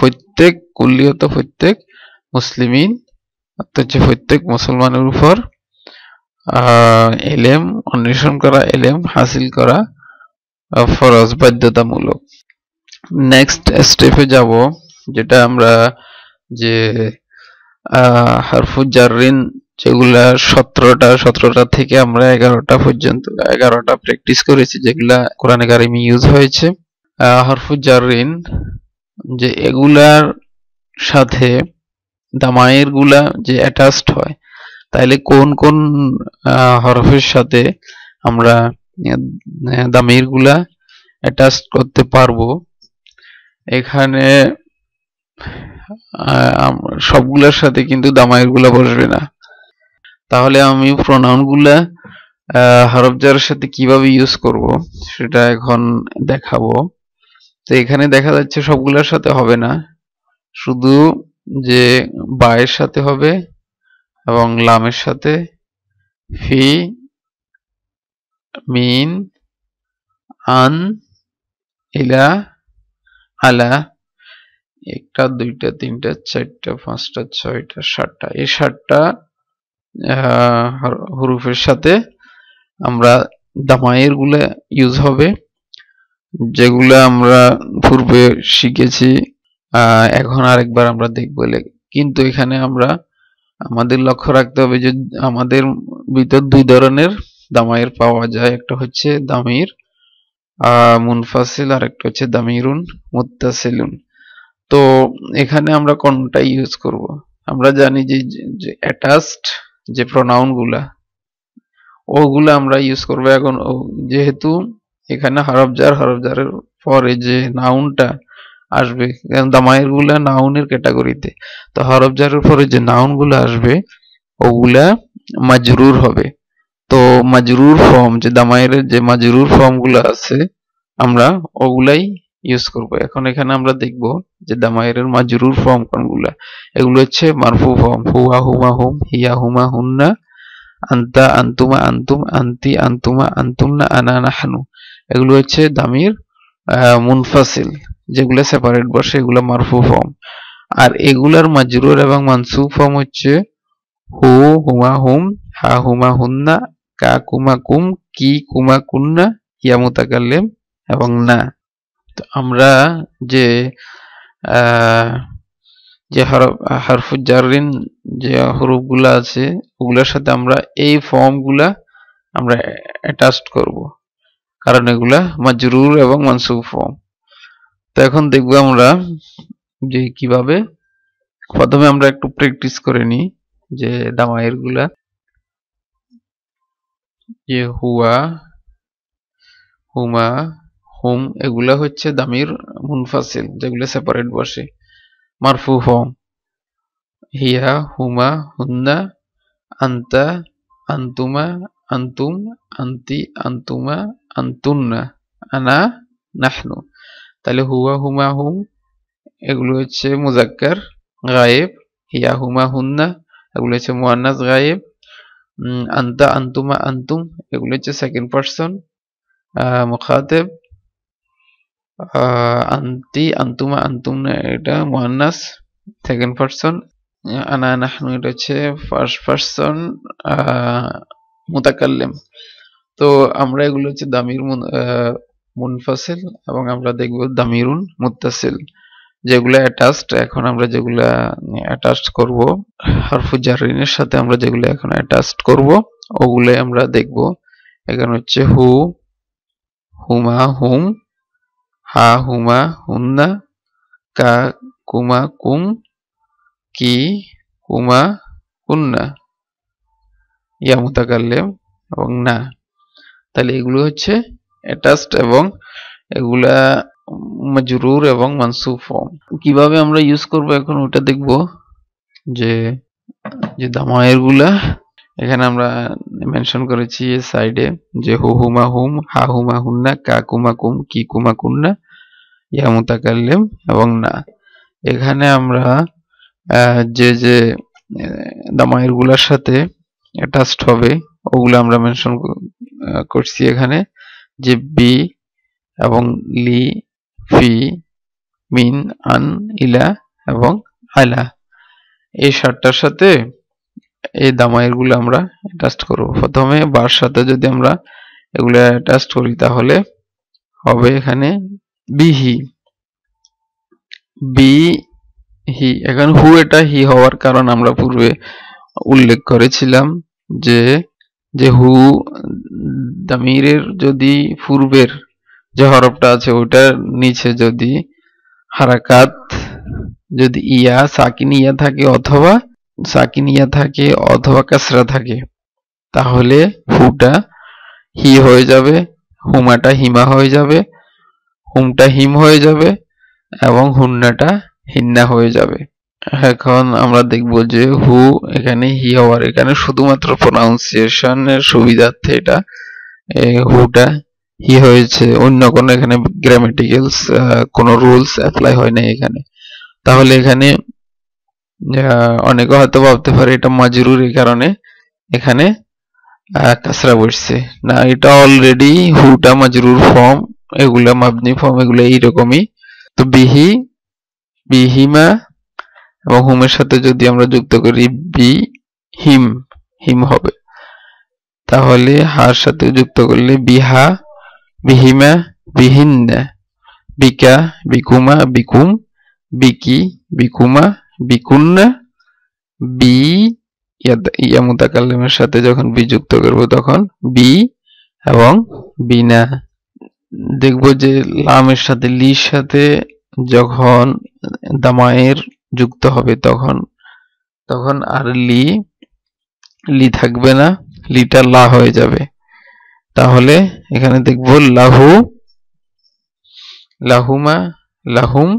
প্রত্যেক কুল্লিয়ত প্রত্যেক মুসলিমিন হচ্ছে প্রত্যেক মুসলমানের উপর এলেম অন্বেষণ করা এলেম হাসিল করা ফরজ বাধ্যতামূলক নেক্সট স্টেপে যাব যেটা আমরা যে হারফু জারিন যেগুলা সতেরোটা সতেরোটা থেকে আমরা এগারোটা পর্যন্ত এগারোটা প্র্যাকটিস করেছি যেগুলা কোরআনে কারিমি ইউজ হয়েছে হারফু জারিন যে এগুলার সাথে দামায়ের গুলা যে অ্যাটাচড হয় তাহলে কোন কোন হরফের সাথে আমরা দামের গুলা অ্যাটাচ করতে পারবো এখানে সবগুলার সাথে কিন্তু দামায়ের গুলা বসবে না তাহলে আমি প্রোনাউন গুলা হরফজার সাথে কিভাবে ইউজ করব সেটা এখন দেখাবো তো এখানে দেখা যাচ্ছে সবগুলোর সাথে হবে না শুধু যে বায়ের সাথে হবে এবং লামের সাথে ফি মিন আন ইলা আলা একটা দুইটা তিনটা চারটা পাঁচটা ছয়টা সাতটা এই সাতটা হরুফের সাথে আমরা দামায়ের গুলা ইউজ হবে যেগুলো আমরা পূর্বে শিখেছি এখন আরেকবার আমরা দেখব কিন্তু এখানে আমরা আমাদের লক্ষ্য রাখতে হবে যে আমাদের ভিতর দুই ধরনের দামাইয়ের পাওয়া যায় একটা হচ্ছে দামির মুনফাসিল আর একটা হচ্ছে দামিরুন মুত্তাসিলুন তো এখানে আমরা কোনটা ইউজ করব আমরা জানি যে অ্যাটাচড যে প্রোনাউনগুলা ওগুলো আমরা ইউজ করব এখন যেহেতু এখানে হরফজার হরফজারের পরে যে নাউনটা আসবে দামায়ের গুলা নাউনের ক্যাটাগরিতে তো হরফজারের পরে যে নাউনগুলো আসবে ওগুলা মাজরুর হবে তো মাজরুর ফর্ম যে দামায়ের যে মাজরুর ফর্মগুলো আছে আমরা ওগুলাই ইউজ করব এখন এখানে আমরা দেখব যে দামায়ের মাজরুর ফর্ম কোনগুলা এগুলো হচ্ছে মারফু ফর্ম হুয়া হুমা হুম হিয়া হুমা হুন্না আন্তা আন্তুমা আন্তুম আন্তি আন্তুমা না আনা নাহনু এগুলো হচ্ছে দামির মুনফাসিল যেগুলো সেপারেট বসে এগুলো মারফু ফর্ম আর এগুলার মাজরুর এবং মানসু ফর্ম হচ্ছে হু হুমা হুম হা হুমা হুন্না কা কুমা কুম কি কুমা কুন্না ইয়ামুতা মুতাকাল্লিম এবং না তো আমরা যে যে হারফুজারিন যে হরফগুলো আছে ওগুলোর সাথে আমরা এই ফর্মগুলা আমরা অ্যাটাচড করব কারণ এগুলা মাজরুর এবং মানসুব ফর্ম তো এখন দেখব আমরা যে কিভাবে প্রথমে আমরা একটু প্র্যাকটিস করে নিই যে দামায়ের গুলা যে হুয়া হুমা হুম এগুলা হচ্ছে দামির মুনফাসিল যেগুলো সেপারেট বসে মারফু ফর্ম হিয়া হুমা হুন্না আন্তা আন্তুমা আন্তুম আন্তি আন্তুমা আন্তুন্না আনা নাহনু তাহলে হুয়া হুমা হুম এগুলো হচ্ছে মুজাক্কার গায়েব হিয়া হুমা হুন্না এগুলো হচ্ছে মুয়ান্নাস গায়েব আন্তা আন্তুমা আন্তুম এগুলো হচ্ছে সেকেন্ড পার্সন মুখাতেব আন্তি আন্তুমা আন্তুম না এটা মোহান্নাস সেকেন্ড পার্সন আনা নাহনু এটা হচ্ছে ফার্স্ট পার্সন মুতাকাল্লেম তো আমরা এগুলো হচ্ছে দামির মুনফাসিল এবং আমরা দেখব দামিরুন মুত্তাসিল যেগুলো অ্যাটাচড এখন আমরা যেগুলা অ্যাটাচড করব হারফু জারিনের সাথে আমরা যেগুলো এখন অ্যাটাচড করব ওগুলো আমরা দেখব এখানে হচ্ছে হু হুমা হুম হা হুমা হুন্না কা কুমা কুম কি কুমা কুন্না ইয়া কাল্লেম এবং না তাহলে এগুলো হচ্ছে অ্যাটাচড এবং এগুলা মজরুর এবং মানসু ফর্ম কিভাবে আমরা ইউজ করব এখন ওটা দেখব যে যে দামায়ের গুলা এখানে আমরা মেনশন করেছি এই সাইডে যে হু হুমা হুম হা হুমা হুন্না কা কুমা কুম কি কুমা কুন্না ইয়া মুতাকাল্লিম এবং না এখানে আমরা যে যে দামায়ের গুলার সাথে অ্যাটাচড হবে ওগুলো আমরা মেনশন করছি এখানে যে বি এবং লি ফি মিন আন ইলা এবং আলা এই সারটার সাথে এই দামায়েরগুলো আমরা অ্যাটাস্ট করব প্রথমে বার সাথে যদি আমরা এগুলো অ্যাটাস্ট করি তাহলে হবে এখানে বিহি বি হি এখন হু এটা হি হওয়ার কারণ আমরা পূর্বে উল্লেখ করেছিলাম যে যে হু দামিরের যদি পূর্বের যে হরফটা আছে ওটার নিচে যদি হারাকাত যদি ইয়া সাকিন ইয়া থাকে অথবা সাকিন ইয়া থাকে অথবা কাসরা থাকে তাহলে হুটা হি হয়ে যাবে হুমাটা হিমা হয়ে যাবে হুমটা হিম হয়ে যাবে এবং হুন্নাটা হিন্না হয়ে যাবে এখন আমরা দেখব যে হু এখানে হি হওয়ার এখানে শুধুমাত্র প্রোনাউন্সিয়েশনের সুবিধার্থে এটা হুটা হি হয়েছে অন্য কোনো এখানে গ্রামেটিক্যালস কোনো রুলস অ্যাপ্লাই হয় নাই এখানে তাহলে এখানে অনেকে হয়তো ভাবতে পারে এটা মাজরুর এই কারণে এখানে কাসরা বসছে না এটা অলরেডি হুটা মাজরুর ফর্ম এগুলা মাবনি ফর্ম এগুলো এইরকমই তো বিহি বিহিমা এবং হোমের সাথে যদি আমরা যুক্ত করি বি হিম হিম হবে তাহলে হার সাথে যুক্ত করলে বিহা বিহিমা বিহিন্না বিকা বিকুমা বিকুম বিকি বিকুমা বিকুন্না বি ইয়ামুতা মুতাকাল্লিমের সাথে যখন বি যুক্ত করব তখন বি এবং বিনা দেখব যে লামের সাথে লির সাথে যখন দামায়ের যুক্ত হবে তখন তখন আর লি লি থাকবে না লিটা লা হয়ে যাবে তাহলে এখানে দেখব লাহু লাহুমা লাহুম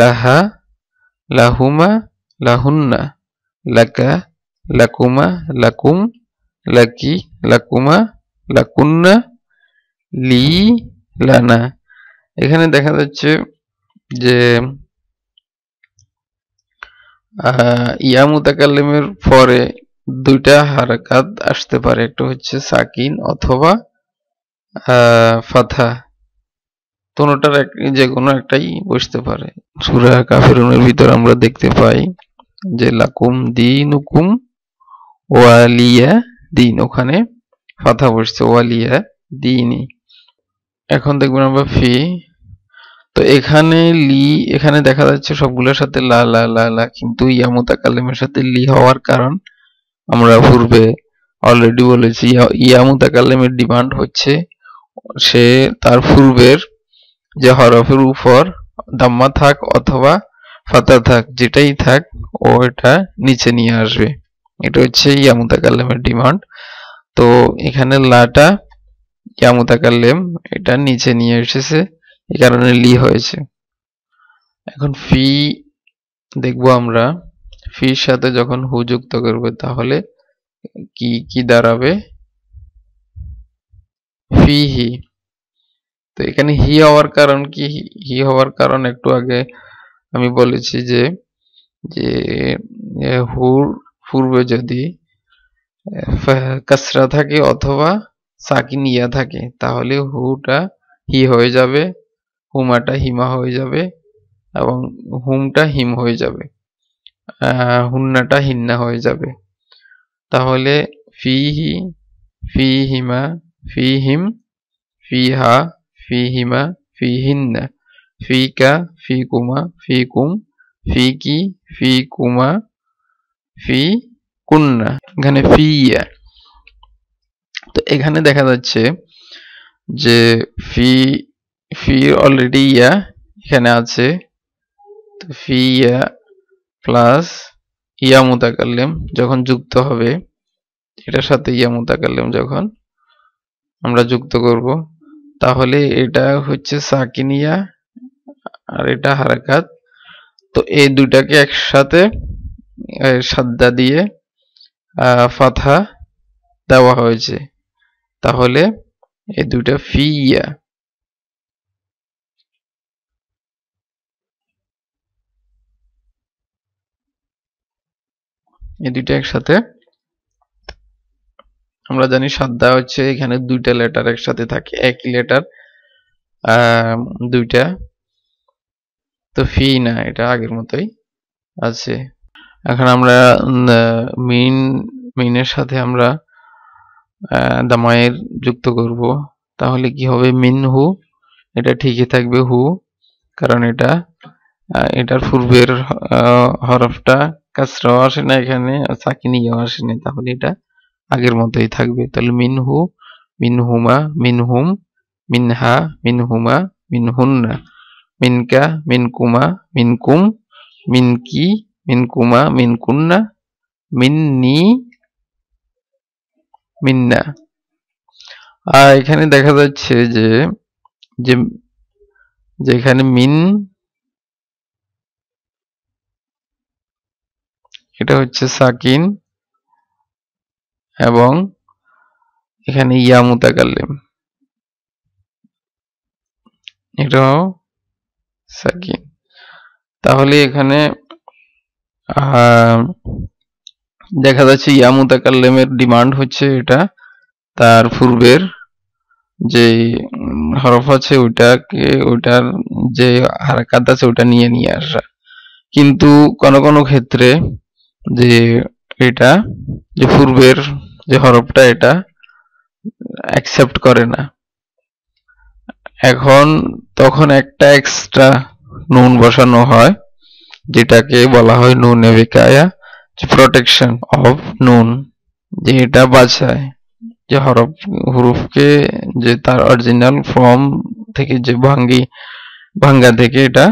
লাহা লাহুমা লাহুন্না লাকা লাকুমা লাকুম লাকি লাকুমা লাকুন্না লি লানা এখানে দেখা যাচ্ছে যে ইয়া মুতাকাল্লিমের পরে দুইটা হারাকাত আসতে পারে একটা হচ্ছে সাকিন অথবা ফাথা কোনোটার যে কোনো একটাই বসতে পারে সুরা কাফেরুনের ভিতর আমরা দেখতে পাই যে লাকুম দিন হুকুম ওয়ালিয়া দিন ওখানে ফাথা বসছে ওয়ালিয়া দিনই এখন দেখবেন আমরা ফি তো এখানে লি এখানে দেখা যাচ্ছে সবগুলোর সাথে লা লা লা লা কিন্তু ইয়ামুতা কালেমের সাথে লি হওয়ার কারণ আমরা পূর্বে অলরেডি বলেছি ইয়ামুতা কালেমের ডিমান্ড হচ্ছে সে তার পূর্বের যে হরফের উপর দাম্মা থাক অথবা ফাতা থাক যেটাই থাক ও এটা নিচে নিয়ে আসবে এটা হচ্ছে ইয়ামুতা কালেমের ডিমান্ড তো এখানে লাটা ইয়ামুতা কালেম এটা নিচে নিয়ে এসেছে এই কারণে লি হয়েছে এখন ফি দেখব আমরা ফির সাথে যখন হু যুক্ত করব তাহলে কি কি দাঁড়াবে ফি হি তো এখানে হি হওয়ার কারণ কি হি হওয়ার কারণ একটু আগে আমি বলেছি যে যে হুর পূর্বে যদি কাসরা থাকে অথবা সাকিন ইয়া থাকে তাহলে হুটা হি হয়ে যাবে হুমাটা হিমা হয়ে যাবে এবং হুমটা হিম হয়ে যাবে হুন্নাটা হিন্না হয়ে যাবে তাহলে ফিহি ফি হিমা ফি হিম ফি হা ফি হিমা ফি হিন্না ফি কা ফি কুমা ফি কুম ফি কি ফি কুমা ফি কুন্না এখানে ফি ইয়া তো এখানে দেখা যাচ্ছে যে ফি ফির অলরেডি ইয়া এখানে আছে তো ফি ইয়া প্লাস ইয়া মুতাকাল্লেম যখন যুক্ত হবে এটার সাথে ইয়া মুতাকাল্লেম যখন আমরা যুক্ত করব তাহলে এটা হচ্ছে সাকিনিয়া আর এটা হারাকাত তো এই দুটাকে একসাথে সাদ্দা দিয়ে ফাথা দেওয়া হয়েছে তাহলে এই দুটা ফি ইয়া এই দুইটা একসাথে আমরা জানি সাদ্দা হচ্ছে এখানে দুইটা লেটার একসাথে থাকে একই লেটার দুইটা তো ফি না এটা আগের মতোই আছে এখন আমরা মিন মিনের সাথে আমরা দামায়ের যুক্ত করব তাহলে কি হবে মিন হু এটা ঠিকই থাকবে হু কারণ এটা এটার পূর্বের হরফটা কাসরাও আসে না এখানে সাকিনিও আসে না তাহলে এটা আগের মতোই থাকবে তাহলে মিনহু মিনহুমা মিনহুম মিনহা মিনহুমা মিনহুন্না মিনকা মিনকুমা মিনকুম মিনকি মিনকুমা মিনকুন্না মিননি মিন্না আর এখানে দেখা যাচ্ছে যে যে যেখানে মিন এটা হচ্ছে সাকিন এবং এখানে ইয়া মুতাকাল্লিম এটাও সাকিন তাহলে এখানে দেখা যাচ্ছে ইয়া মুতাকাল্লিমের ডিমান্ড হচ্ছে এটা তার পূর্বের যে হরফ আছে ওইটাকে ওইটার যে হারকাত আছে ওটা নিয়ে নিয়ে আসা কিন্তু কোনো কোনো ক্ষেত্রে যে এটা যে পূর্বের যে হরফটা এটা অ্যাকসেপ্ট করে না এখন তখন একটা এক্সট্রা নুন বসানো হয় যেটাকে বলা হয় নুন এবিকায়া প্রোটেকশন অফ নুন যে এটা বাঁচায় যে হরফ হুরুফকে যে তার অরিজিনাল ফর্ম থেকে যে ভাঙ্গি ভাঙ্গা থেকে এটা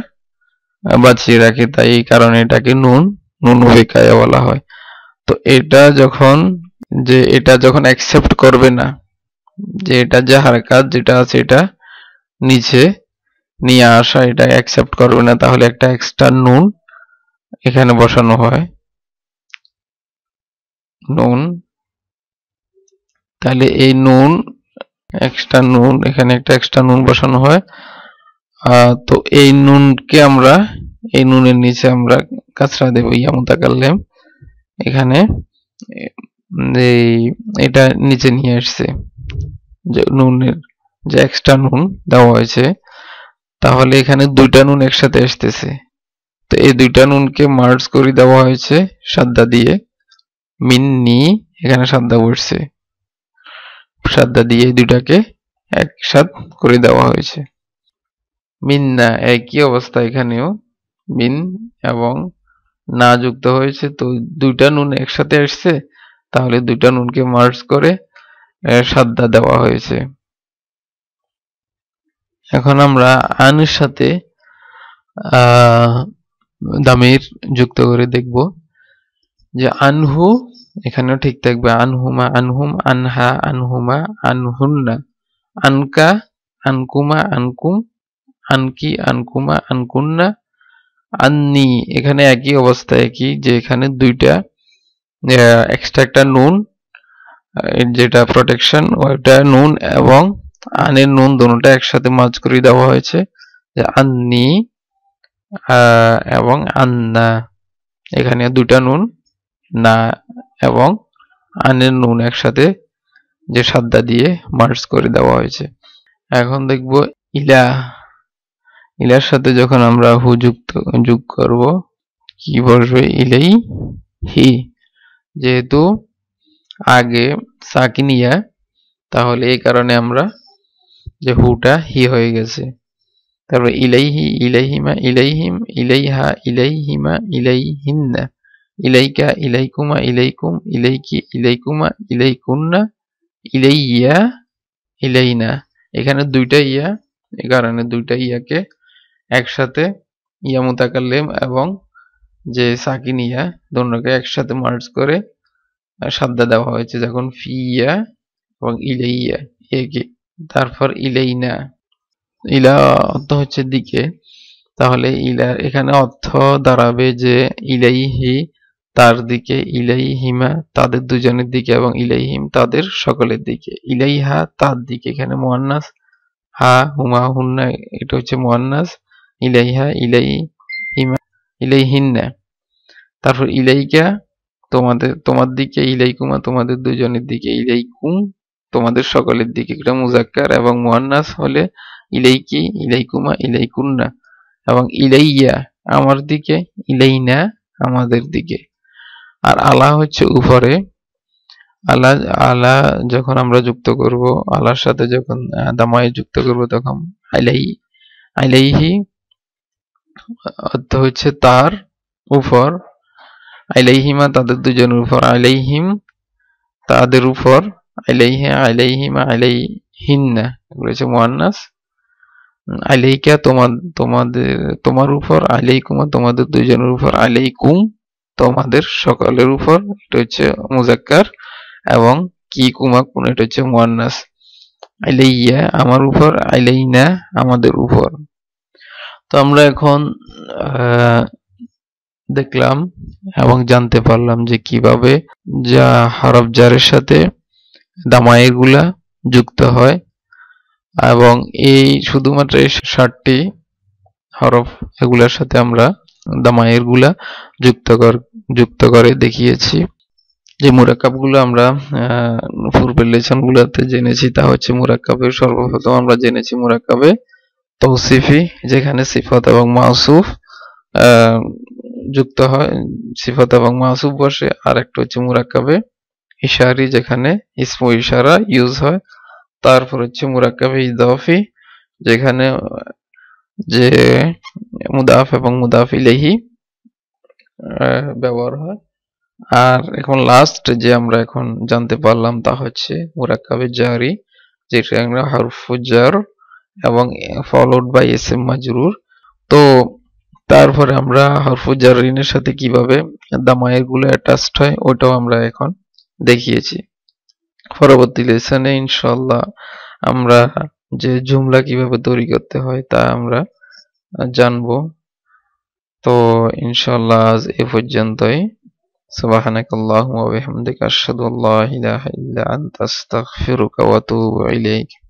বাঁচিয়ে রাখে তাই এই কারণে এটাকে নুন নুন ওয়েকায়া বলা হয় তো এটা যখন যে এটা যখন অ্যাকসেপ্ট করবে না যে এটা যে কাজ যেটা আছে এটা নিচে নিয়ে আসা এটা অ্যাকসেপ্ট করবে না তাহলে একটা এক্সট্রা নুন এখানে বসানো হয় নুন তাহলে এই নুন এক্সট্রা নুন এখানে একটা এক্সট্রা নুন বসানো হয় তো এই নুনকে আমরা এই নুনের নিচে আমরা কাছরা দেব ইয়া মুতাকাল্লেম এখানে এই এটা নিচে নিয়ে আসছে যে নুনের যে এক্সট্রা নুন দেওয়া হয়েছে তাহলে এখানে দুইটা নুন একসাথে আসতেছে তো এই দুইটা নুনকে মার্জ করে দেওয়া হয়েছে সাদ্দা দিয়ে মিন্নি এখানে সাদ্দা বসছে সাদ্দা দিয়ে দুইটাকে একসাথ করে দেওয়া হয়েছে মিন্না একই অবস্থা এখানেও মিন এবং না যুক্ত হয়েছে তো দুইটা নুন একসাথে আসছে তাহলে দুইটা নুনকে মার্জ করে সাদ্দা দেওয়া হয়েছে এখন আমরা আনের সাথে দামির যুক্ত করে দেখব যে আনহু এখানেও ঠিক থাকবে আনহুমা আনহুম আনহা আনহুমা আনহুন্না আনকা আনকুমা আনকুম আনকি আনকুমা আনকুন্না আন্নি এখানে একই অবস্থা একই যে এখানে দুইটা এক্সট্রা একটা নুন যেটা প্রোটেকশন ওইটা নুন এবং আনের নুন দুটোটা একসাথে মার্জ করে দেওয়া হয়েছে যে আন্নি এবং আন্না এখানে দুটা নুন না এবং আনের নুন একসাথে যে সাদ্দা দিয়ে মার্জ করে দেওয়া হয়েছে এখন দেখব ইলা ইলার সাথে যখন আমরা হু যুক্ত যোগ করব কি বসবে ইলেই হি যেহেতু আগে সাকিনিয়া তাহলে এই কারণে আমরা যে হুটা হি হয়ে গেছে তারপর ইলাইহি ইলাইহিমা ইলাইহিম ইলাইহা ইলাইহিমা ইলাইহিন্না ইলাইকা ইলাইকুমা ইলাইকুম ইলাইকি ইলাইকুমা ইলাইকুন্না ইলাইয়া ইলাইনা এখানে দুইটা ইয়া এ কারণে দুইটা ইয়াকে একসাথে ইয়া মুতাকাল্লিম এবং যে সাকিনিয়া দোনোকে একসাথে মার্জ করে সাদ্দা দেওয়া হয়েছে যখন ফিয়া এবং ইলাইয়া একে তারপর ইলাইনা ইলা অর্থ হচ্ছে দিকে তাহলে ইলা এখানে অর্থ দাঁড়াবে যে ইলাইহি তার দিকে ইলাইহিমা তাদের দুজনের দিকে এবং ইলাইহিম তাদের সকলের দিকে ইলাইহা তার দিকে এখানে মোয়ান্নাস হা হুমা হুন্না এটা হচ্ছে মোয়ান্নাস ইলাইহা ইলাই হিমা ইলাইহিন্না তারপর ইলাইকা তোমাদের তোমার দিকে ইলাইকুমা তোমাদের দুজনের দিকে ইলাইকুম তোমাদের সকলের দিকে এটা মুজাক্কার এবং মুয়ান্নাস হলে ইলাইকি ইলাইকুমা ইলাইকুন্না এবং ইলাইয়া আমার দিকে ইলাইনা আমাদের দিকে আর আলা হচ্ছে উপরে আলা আলা যখন আমরা যুক্ত করব আলার সাথে যখন দামায় যুক্ত করব তখন আইলাই আইলাইহি অর্থ হচ্ছে তার উপর আইলাইহিমা তাদের দুজনের উপর আইলাইহিম তাদের উপর আইলাইহা আইলাইহিমা আইলাইহিন্না এগুলো হচ্ছে মোয়ান্নাস আলাইকা তোমার তোমাদের তোমার উপর আলাইকুমা তোমাদের দুজনের উপর আলাইকুম তোমাদের সকলের উপর এটা হচ্ছে মুজাক্কার এবং কি কুমা কোন এটা হচ্ছে মোয়ান্নাস আলাইয়া আমার উপর আলাইনা আমাদের উপর তো আমরা এখন দেখলাম এবং জানতে পারলাম যে কিভাবে যা হারফ জারের সাথে দামায়েগুলা যুক্ত হয় এবং এই শুধুমাত্র এই ষাটটি হরফ এগুলার সাথে আমরা দামায়েরগুলা যুক্ত কর যুক্ত করে দেখিয়েছি যে মুরাকাবগুলো আমরা পূর্বের লেসনগুলোতে জেনেছি তা হচ্ছে মুরাক্কাবে সর্বপ্রথম আমরা জেনেছি মুরাক্কাবে তৌসিফি যেখানে সিফত এবং মাসুফ যুক্ত হয় সিফত এবং মাসুফ বসে আর একটা হচ্ছে মুরাক্কাবে ইশারি যেখানে ইসম ইশারা ইউজ হয় তারপর হচ্ছে মুরাক্কাবে ইদাফি যেখানে যে মুদাফ এবং মুদাফ ইলেহি ব্যবহার হয় আর এখন লাস্ট যে আমরা এখন জানতে পারলাম তা হচ্ছে মুরাক্কাবে জারি যেটা আমরা হারফুজার এবং followed by S M Majrooh তো তারপরে আমরা হরফুজারিনের সাথে কিভাবে দামায়ের গুলো অ্যাটাচড হয় ওটাও আমরা এখন দেখিয়েছি পরবর্তী লেসনে ইনশাল্লাহ আমরা যে জুমলা কিভাবে তৈরি করতে হয় তা আমরা জানব তো ইনশাল্লাহ আজ এ পর্যন্তই سبحانك اللهم وبحمدك أشهد الله لا إله إلا أنت أستغفرك